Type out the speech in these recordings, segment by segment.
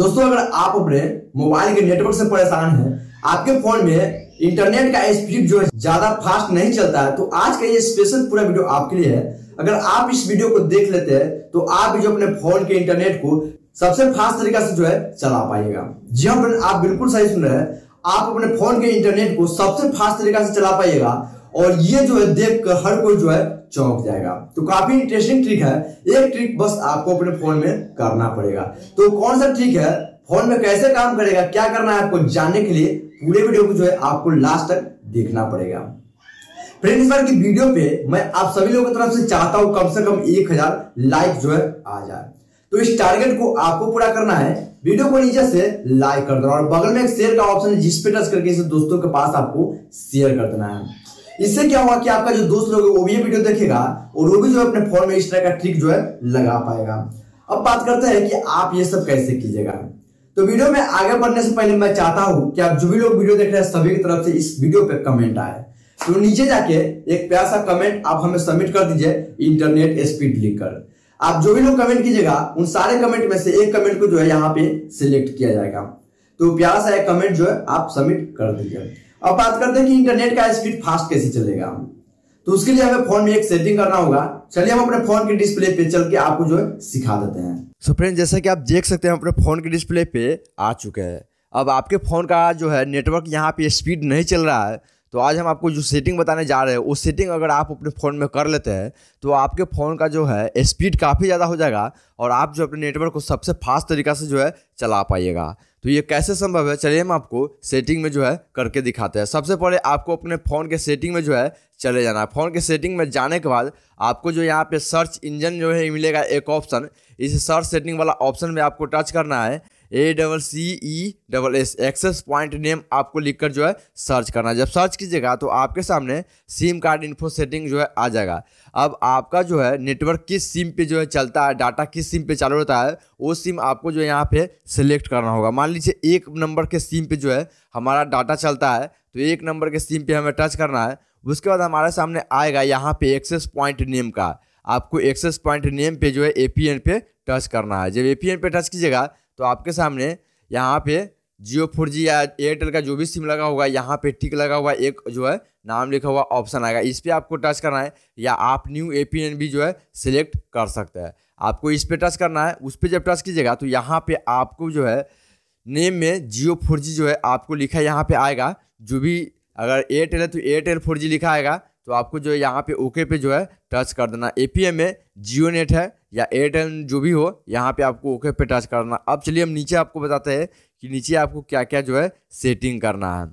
दोस्तों अगर आप अपने मोबाइल के नेटवर्क से परेशान हैं आपके फोन में इंटरनेट का स्पीड जो है ज्यादा फास्ट नहीं चलता है तो आज का ये स्पेशल पूरा वीडियो आपके लिए है अगर आप इस वीडियो को देख लेते हैं तो आप जो अपने फोन के इंटरनेट को सबसे फास्ट तरीका से जो है चला पाएगा जी हाँ फ्रेंड आप बिल्कुल सही सुन रहे हैं आप अपने फोन के इंटरनेट को सबसे फास्ट तरीका से चला पाइएगा और ये जो है देख कर हर कोई जो है चौंक जाएगा तो काफी इंटरेस्टिंग ट्रिक है एक ट्रिक बस आपको अपने फोन में करना पड़ेगा तो कौन सा ट्रिक है फोन में कैसे काम करेगा क्या करना है आपको जानने के लिए पूरे वीडियो को जो है आपको लास्ट तक देखना पड़ेगा फ्रेंड इस बार की वीडियो पे मैं आप सभी लोगों की तरफ से चाहता हूं कम से कम एक हजार लाइक जो है आ जाए तो इस टारगेट को आपको पूरा करना है वीडियो को नीचे से लाइक कर देना और बगल में एक शेयर का ऑप्शन है जिस पे टच करके इसे दोस्तों के पास आपको शेयर कर देना है इससे क्या हुआ कि आपका जो दोस्त लोग वो भी ये वीडियो देखेगा और वो भी जो अपने फोन में इस तरह का ट्रिक जो है लगा पाएगा अब बात करते हैं कि आप ये सब कैसे कीजिएगा तो वीडियो में आगे बढ़ने से पहले मैं चाहता हूं कि आप जो भी लोग वीडियो देख रहे हैं सभी की तरफ से इस वीडियो पे कमेंट आए तो नीचे जाके एक प्यासा कमेंट आप हमें सबमिट कर दीजिए इंटरनेट स्पीड लिखकर आप जो भी लोग कमेंट कीजिएगा उन सारे कमेंट में से एक कमेंट को जो है यहाँ पे सिलेक्ट किया जाएगा तो प्यारा सा एक कमेंट जो है आप सबमिट कर दीजिए अब बात करते हैं कि इंटरनेट का स्पीड फास्ट कैसे चलेगा तो उसके लिए हमें फोन में एक सेटिंग करना होगा चलिए हम अपने फोन के डिस्प्ले पे चल के आपको जो है सिखा देते हैं सो फ्रेंड जैसा कि आप देख सकते हैं अपने फोन के डिस्प्ले पे आ चुके हैं अब आपके फोन का जो है नेटवर्क यहाँ पे स्पीड नहीं चल रहा है तो आज हम आपको जो सेटिंग बताने जा रहे हैं वो सेटिंग अगर आप अपने फ़ोन में कर लेते हैं तो आपके फ़ोन का जो है स्पीड काफ़ी ज़्यादा हो जाएगा और आप जो अपने नेटवर्क को सबसे फास्ट तरीका से जो है चला पाइएगा तो ये कैसे संभव है चलिए हम आपको सेटिंग में जो है करके दिखाते हैं सबसे पहले आपको अपने फ़ोन के सेटिंग में जो है चले जाना है फ़ोन के सेटिंग में जाने के बाद आपको जो यहाँ पे सर्च इंजन जो है मिलेगा एक ऑप्शन इस सर्च सेटिंग वाला ऑप्शन में आपको टच करना है A double C E double S access point name आपको लिखकर जो है सर्च करना है जब सर्च कीजिएगा तो आपके सामने सिम कार्ड इन्फो सेटिंग जो है आ जाएगा अब आपका जो है नेटवर्क किस सिम पे जो है चलता है डाटा किस सिम पे चालू होता है वो सिम आपको जो है यहाँ पे सिलेक्ट करना होगा मान लीजिए एक नंबर के सिम पे जो है हमारा डाटा चलता है तो एक नंबर के सिम पे हमें टच करना है उसके बाद हमारे सामने आएगा यहाँ पे एक्सेस पॉइंट नेम का आपको एक्सेस पॉइंट नेम पे जो है ए पे टच करना है जब ए पे टच कीजिएगा तो आपके सामने यहाँ पे जियो फोर जी या एयरटेल का जो भी सिम लगा होगा यहाँ पे टिक लगा हुआ एक जो है नाम लिखा हुआ ऑप्शन आएगा इस पर आपको टच करना है या आप न्यू ए भी जो है सिलेक्ट कर सकते हैं आपको इस पर टच करना है उस पर जब टच कीजिएगा तो यहाँ पे आपको जो है नेम में जियो फोर जो है आपको लिखा यहाँ पे आएगा जो भी अगर एयरटेल है तो एयरटेल फोर लिखा आएगा तो आपको जो है यहाँ पे ओके पे जो है टच कर देना ए में जियो नेट है या एयरटेल जो भी हो यहाँ पे आपको ओके पे टच करना अब चलिए हम नीचे आपको बताते हैं कि नीचे आपको क्या क्या जो है सेटिंग करना है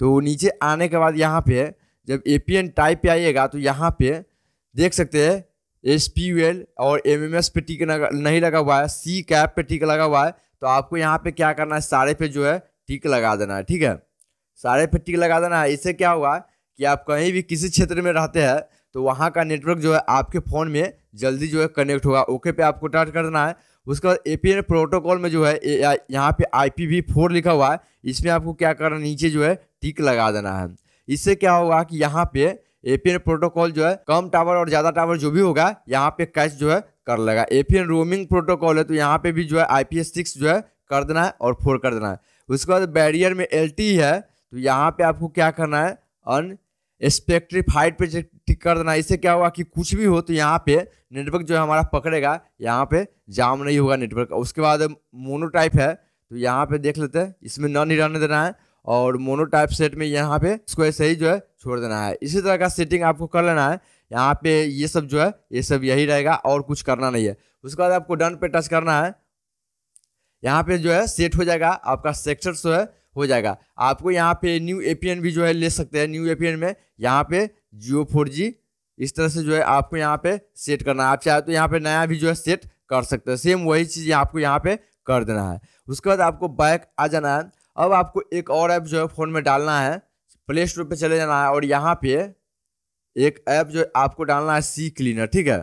तो नीचे आने के बाद यहाँ पे जब ए पी एन टाइप पर आइएगा तो यहाँ पे देख सकते हैं एस पी यू एल और एम एम एस पे टिक नहीं लगा हुआ है सी कैप पे टिक लगा हुआ है तो आपको यहाँ पे क्या करना है सारे पे जो है टिक लगा देना है ठीक है सारे पे टिक लगा देना है इससे क्या हुआ कि आप कहीं भी किसी क्षेत्र में रहते हैं तो वहाँ का नेटवर्क जो है आपके फ़ोन में जल्दी जो है कनेक्ट होगा ओके पे आपको टच करना है उसके बाद ए प्रोटोकॉल में जो है यहाँ पे आई पी लिखा हुआ है इसमें आपको क्या करना नीचे जो है टिक लगा देना है इससे क्या होगा कि यहाँ पे एपीएन प्रोटोकॉल जो है कम टावर और ज़्यादा टावर जो भी होगा यहाँ पे कैच जो है कर लेगा एपीएन रोमिंग प्रोटोकॉल है तो यहाँ पे भी जो है आई पी जो है कर देना है और फोर कर देना है उसके बाद बैरियर में एल e है तो यहाँ पे आपको क्या करना है अन स्पेक्ट्रिफाइड पे कर देना इससे क्या होगा कि कुछ भी हो तो यहाँ पे नेटवर्क जो है हमारा पकड़ेगा यहाँ पे जाम नहीं होगा नेटवर्क उसके बाद मोनोटाइप है तो यहाँ पे देख लेते हैं इसमें न ही रहने देना है और मोनोटाइप सेट में यहाँ पे इसको ऐसे ही जो है छोड़ देना है इसी तरह का सेटिंग आपको कर लेना है यहाँ पे ये सब जो है ये सब यही रहेगा और कुछ करना नहीं है उसके बाद आपको डन पे टच करना है यहाँ पे जो है सेट हो जाएगा आपका सेक्टर जो है हो जाएगा आपको यहाँ पे न्यू एपीएन भी जो है ले सकते हैं न्यू एपीएन में यहाँ पे जियो फोर जी इस तरह से जो है आपको यहाँ पे सेट करना है आप चाहे तो यहाँ पे नया भी जो है सेट कर सकते हैं सेम वही चीज़ आपको यहाँ पे कर देना है उसके बाद आपको बैक आ जाना है अब आपको एक और ऐप जो है फ़ोन में डालना है प्ले स्टोर पर चले जाना है और यहाँ पे एक ऐप जो आपको डालना है सी क्लीनर ठीक है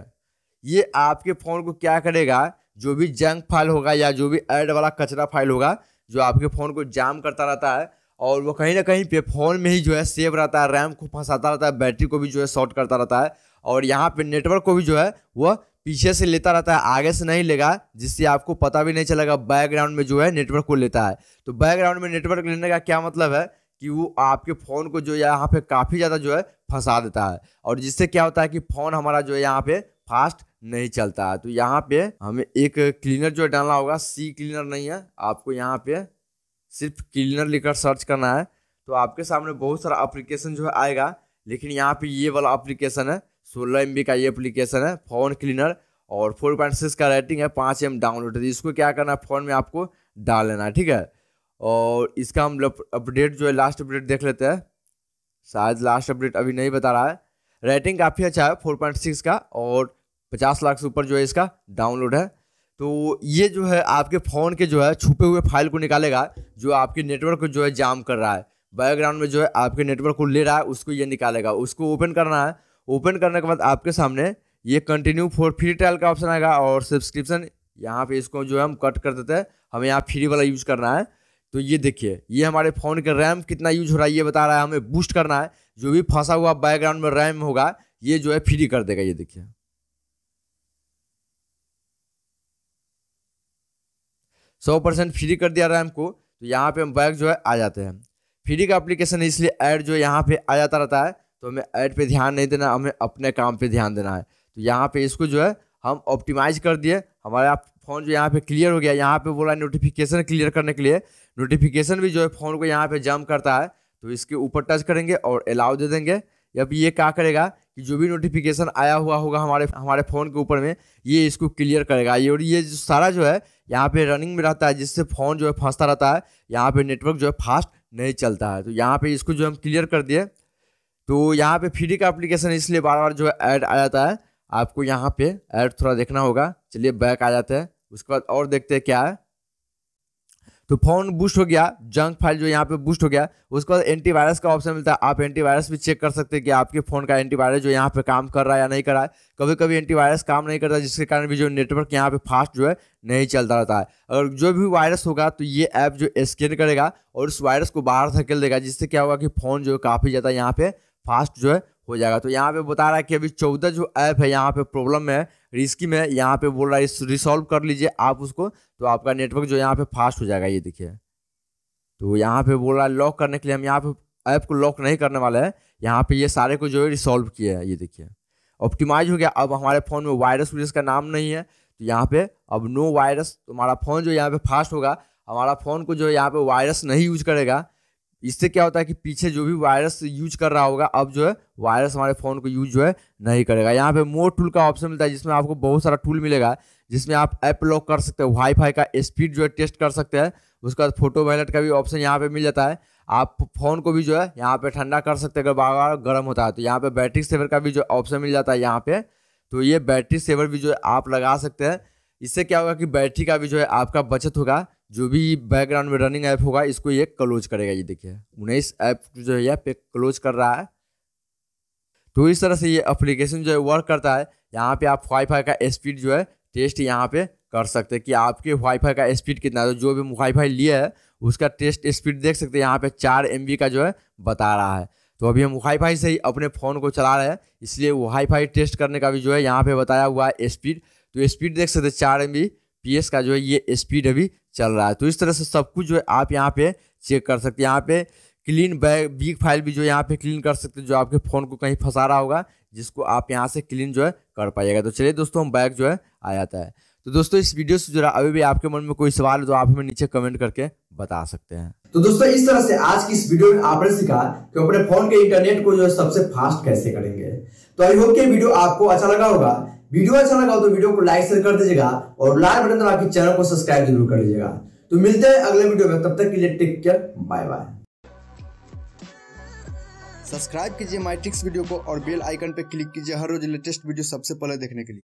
ये आपके फ़ोन को क्या करेगा जो भी जंक फाइल होगा या जो भी एड वाला कचरा फाइल होगा जो आपके फ़ोन को जाम करता रहता है और वो कहीं ना कहीं पे फ़ोन में ही जो है सेव रहता है रैम को फंसाता रहता है बैटरी को भी जो है शॉर्ट करता रहता है और यहाँ पे नेटवर्क को भी जो है वह पीछे से लेता रहता है आगे से नहीं लेगा जिससे आपको पता भी नहीं चलेगा बैकग्राउंड में जो है नेटवर्क को लेता है तो बैकग्राउंड में नेटवर्क लेने का क्या मतलब है कि वो आपके फ़ोन को जो यहाँ पे काफ़ी ज़्यादा जो है फंसा देता है और जिससे क्या होता है कि फ़ोन हमारा जो है यहाँ पे फास्ट नहीं चलता है तो यहाँ पे हमें एक क्लीनर जो डालना होगा सी क्लीनर नहीं है आपको यहाँ पे सिर्फ क्लीनर लिखकर सर्च करना है तो आपके सामने बहुत सारा अप्लीकेशन जो है आएगा लेकिन यहाँ पे ये वाला अप्लीकेशन है सोलह एम का ये अप्लीकेशन है फ़ोन क्लीनर और फोर पॉइंट सिक्स का रेटिंग है पाँच एम डाउनलोड है तो इसको क्या करना है फ़ोन में आपको डाल लेना है ठीक है और इसका हम अपडेट जो है लास्ट अपडेट देख लेते हैं शायद लास्ट अपडेट अभी नहीं बता रहा है रेटिंग काफ़ी अच्छा है फोर पॉइंट सिक्स का और पचास लाख से ऊपर जो है इसका डाउनलोड है तो ये जो है आपके फ़ोन के जो है छुपे हुए फाइल को निकालेगा जो आपके नेटवर्क को जो है जाम कर रहा है बैकग्राउंड में जो है आपके नेटवर्क को ले रहा है उसको ये निकालेगा उसको ओपन करना है ओपन करने के बाद आपके सामने ये कंटिन्यू फॉर फ्री ट्रायल का ऑप्शन आएगा और सब्सक्रिप्शन यहाँ पे इसको जो है हम कट कर देते हैं हमें यहाँ फ्री वाला यूज़ करना है तो ये देखिए ये हमारे फ़ोन के रैम कितना यूज हो रहा है ये बता रहा है हमें बूस्ट करना है जो भी फंसा हुआ बैकग्राउंड में रैम होगा ये जो है फ्री कर देगा ये देखिए सौ परसेंट फ्री कर दिया रैम को तो यहाँ पे हम बैग जो है आ जाते हैं फ्री का एप्लीकेशन है इसलिए ऐड जो यहाँ पे आ जाता रहता है तो हमें ऐड पे ध्यान नहीं देना हमें अपने काम पे ध्यान देना है तो यहाँ पे इसको जो है हम ऑप्टिमाइज कर दिए हमारा फ़ोन जो यहाँ पे क्लियर हो गया यहाँ पे बोला नोटिफिकेशन क्लियर करने के लिए नोटिफिकेशन भी जो है फ़ोन को यहाँ पे जम करता है तो इसके ऊपर टच करेंगे और अलाउ दे देंगे अब ये क्या करेगा कि जो भी नोटिफिकेशन आया हुआ होगा हमारे हमारे फ़ोन के ऊपर में ये इसको क्लियर करेगा ये और ये सारा जो है यहाँ पे रनिंग में रहता है जिससे फ़ोन जो है फंसता रहता है यहाँ पे नेटवर्क जो है फास्ट नहीं चलता है तो यहाँ पे इसको जो हम क्लियर कर दिए तो यहाँ पे फ्री का एप्लीकेशन इसलिए बार बार जो है ऐड आ जाता है आपको यहाँ पे ऐड थोड़ा देखना होगा चलिए बैक आ जाते हैं उसके बाद और देखते हैं क्या है तो फोन बूस्ट हो गया जंक फाइल जो यहाँ पे बूस्ट हो गया उसके बाद एंटीवायरस का ऑप्शन मिलता है आप एंटीवायरस भी चेक कर सकते हैं कि आपके फ़ोन का एंटीवायरस जो यहाँ पे काम कर रहा है या नहीं कर रहा है कभी कभी एंटीवायरस काम नहीं करता जिसके कारण भी जो नेटवर्क यहाँ पे फास्ट जो है नहीं चलता रहता है अगर जो भी वायरस होगा तो ये ऐप जो स्कैन करेगा और उस वायरस को बाहर धकेल देगा जिससे क्या होगा कि फ़ोन जो है काफ़ी ज़्यादा यहाँ पे फास्ट जो है हो जाएगा तो यहाँ पे बता रहा है कि अभी चौदह जो ऐप है यहाँ पे प्रॉब्लम है रिस्की में यहाँ पे बोल रहा है रिसॉल्व कर लीजिए आप उसको तो आपका नेटवर्क जो यहाँ पे फास्ट हो जाएगा ये देखिए तो यहाँ पे बोल रहा है लॉक करने के लिए हम यहाँ पे ऐप को लॉक नहीं करने वाले हैं यहाँ पे ये सारे को जो है रिसॉल्व किया है ये देखिए ऑप्टिमाइज हो गया अब हमारे फ़ोन में वायरस वायरस का नाम नहीं है तो यहाँ पे अब नो वायरस हमारा फ़ोन जो यहाँ पे फास्ट होगा हमारा फ़ोन को जो यहाँ पे वायरस नहीं यूज करेगा इससे क्या होता है कि पीछे जो भी वायरस यूज कर रहा होगा अब जो है वायरस हमारे फ़ोन को यूज जो है नहीं करेगा यहाँ पे मोर टूल का ऑप्शन मिलता है जिसमें आपको बहुत सारा टूल मिलेगा जिसमें आप ऐप लॉक कर सकते हैं वाईफाई का स्पीड जो है टेस्ट कर सकते हैं उसके बाद फोटो वैलेट का भी ऑप्शन यहाँ पे मिल जाता है आप फ़ोन को भी जो है यहाँ पे ठंडा कर सकते हैं अगर बार गर्म होता है तो यहाँ पे बैटरी सेवर का भी जो ऑप्शन मिल जाता है यहाँ पे तो ये बैटरी सेवर भी जो है आप लगा सकते हैं इससे क्या होगा कि बैटरी का भी जो है आपका बचत होगा जो भी बैकग्राउंड में रनिंग ऐप होगा इसको ये क्लोज करेगा ये देखिए उन्नीस ऐप जो है यहाँ पे क्लोज कर रहा है तो इस तरह से ये अप्लीकेशन जो है वर्क करता है यहाँ पे आप वाईफाई का स्पीड जो है टेस्ट यहाँ पे कर सकते हैं कि आपके वाईफाई का स्पीड कितना है तो जो भी वाईफाई लिया है उसका टेस्ट स्पीड देख सकते हैं यहाँ पे चार एम का जो है बता रहा है तो अभी हम वाईफाई से ही अपने फ़ोन को चला रहे हैं इसलिए वाईफाई टेस्ट करने का भी जो है यहाँ पे बताया हुआ है स्पीड तो स्पीड देख सकते चार एम बी का जो है ये स्पीड अभी चल रहा है तो इस तरह से सब कुछ जो है आप यहाँ पे चेक कर सकते हैं यहाँ पे क्लीन बैग बिग फाइल भी जो यहाँ पे क्लीन कर सकते हैं जो आपके फ़ोन को कहीं फंसा रहा होगा जिसको आप यहाँ से क्लीन जो है कर पाइएगा तो चलिए दोस्तों हम बैग जो है आ जाता है तो दोस्तों इस वीडियो से जुड़ा अभी भी आपके मन में कोई सवाल है तो आप हमें नीचे कमेंट करके बता सकते हैं तो दोस्तों इस तरह से आज की इस वीडियो में आपने सीखा कि अपने फोन के इंटरनेट को जो है सबसे फास्ट कैसे करेंगे तो आई होप कि वीडियो आपको अच्छा लगा होगा वीडियो अच्छा लगा तो वीडियो को लाइक शेयर कर दीजिएगा और लाल बटन दबा के चैनल को सब्सक्राइब जरूर कर लीजिएगा तो मिलते हैं अगले वीडियो में तब तक के लिए take care bye bye subscribe कीजिए माई वीडियो को और बेल आइकन पर क्लिक कीजिए हर रोज लेटेस्ट वीडियो सबसे पहले देखने के लिए